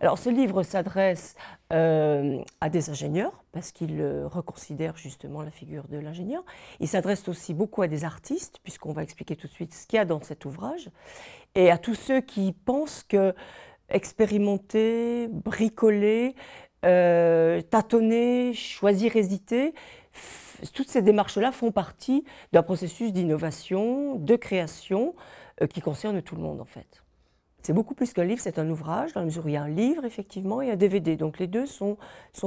Alors ce livre s'adresse euh, à des ingénieurs, parce qu'il euh, reconsidère justement la figure de l'ingénieur. Il s'adresse aussi beaucoup à des artistes, puisqu'on va expliquer tout de suite ce qu'il y a dans cet ouvrage, et à tous ceux qui pensent que expérimenter, bricoler, euh, tâtonner, choisir, hésiter, toutes ces démarches-là font partie d'un processus d'innovation, de création, qui concerne tout le monde en fait. C'est beaucoup plus qu'un livre, c'est un ouvrage, dans la mesure où il y a un livre, effectivement, et un DVD. Donc les deux sont,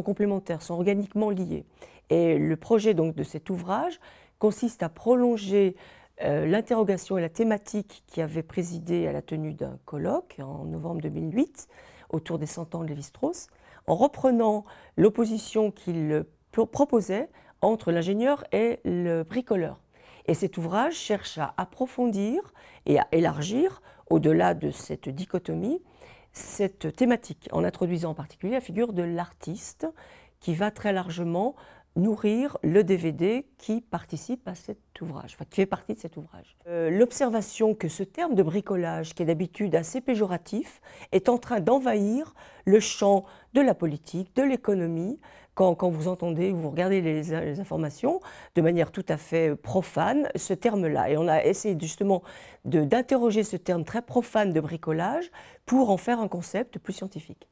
complémentaires, sont organiquement liés. Et le projet donc, de cet ouvrage consiste à prolonger euh, l'interrogation et la thématique qui avait présidé à la tenue d'un colloque en novembre 2008 autour des 100 ans de Lévi-Strauss, en reprenant l'opposition qu'il proposait entre l'ingénieur et le bricoleur. Et cet ouvrage cherche à approfondir et à élargir au-delà de cette dichotomie, cette thématique, en introduisant en particulier la figure de l'artiste qui va très largement nourrir le DVD qui participe à cet ouvrage, enfin, qui fait partie de cet ouvrage. Euh, l'observation que ce terme de bricolage, qui est d'habitude assez péjoratif, est en train d'envahir le champ de la politique, de l'économie, quand, vous entendez ou vous regardez les, informations de manière tout à fait euh, profane, ce terme-là. Et on a essayé justement d'interroger ce terme très profane de bricolage pour en faire un concept plus scientifique.